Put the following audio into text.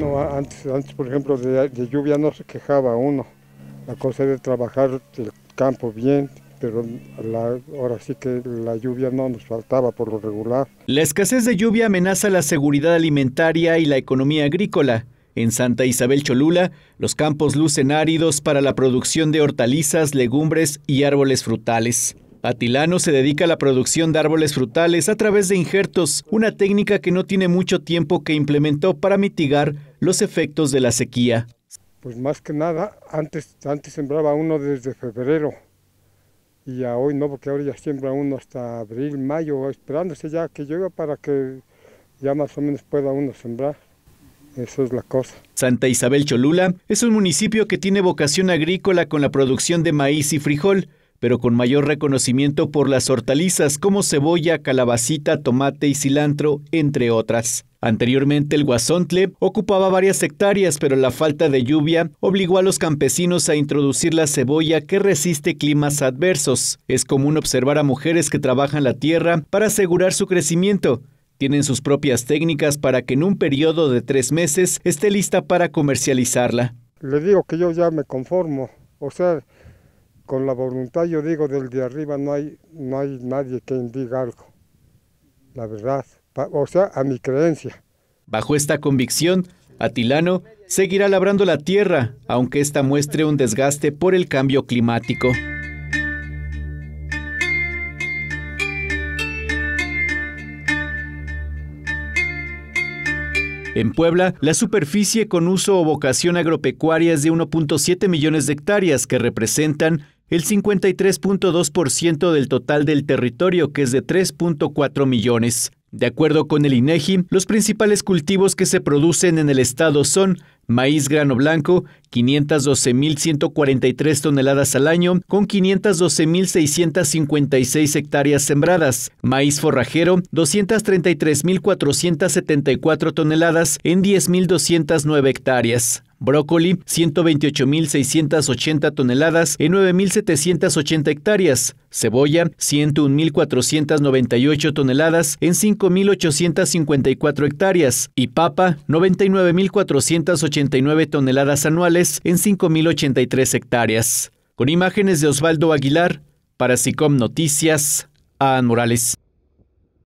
No, antes, antes por ejemplo, de, lluvia no se quejaba uno. La cosa era trabajar el campo bien, pero ahora sí que la lluvia no nos faltaba por lo regular. La escasez de lluvia amenaza la seguridad alimentaria y la economía agrícola. En Santa Isabel Cholula, los campos lucen áridos para la producción de hortalizas, legumbres y árboles frutales. Atilano se dedica a la producción de árboles frutales a través de injertos, una técnica que no tiene mucho tiempo que implementó para mitigar los efectos de la sequía. Pues más que nada, antes, antes sembraba uno desde febrero y a hoy no, porque ahora ya siembra uno hasta abril, mayo, esperándose ya que llueva para que ya más o menos pueda uno sembrar. Eso es la cosa. Santa Isabel Cholula es un municipio que tiene vocación agrícola con la producción de maíz y frijol, pero con mayor reconocimiento por las hortalizas como cebolla, calabacita, tomate y cilantro, entre otras. Anteriormente el guasontle ocupaba varias hectáreas, pero la falta de lluvia obligó a los campesinos a introducir la cebolla que resiste climas adversos. Es común observar a mujeres que trabajan la tierra para asegurar su crecimiento. Tienen sus propias técnicas para que en un periodo de tres meses esté lista para comercializarla. Le digo que yo ya me conformo, o sea, con la voluntad yo digo del de arriba no hay, no hay nadie que indiga algo, la verdad o sea, a mi creencia. Bajo esta convicción, Atilano seguirá labrando la tierra, aunque esta muestre un desgaste por el cambio climático. En Puebla, la superficie con uso o vocación agropecuaria es de 1.7 millones de hectáreas, que representan el 53.2% del total del territorio, que es de 3.4 millones. De acuerdo con el INEGI, e los principales cultivos que se producen en el estado son maíz grano blanco, 512.143 toneladas al año, con 512.656 hectáreas sembradas, maíz forrajero, 233.474 toneladas en 10.209 hectáreas, brócoli 128.680 toneladas en 9.780 hectáreas, cebolla 101.498 toneladas en 5.854 hectáreas y papa 99.489 toneladas anuales en 5.083 hectáreas. Con imágenes de Osvaldo Aguilar, para SICOM Noticias, A. Morales.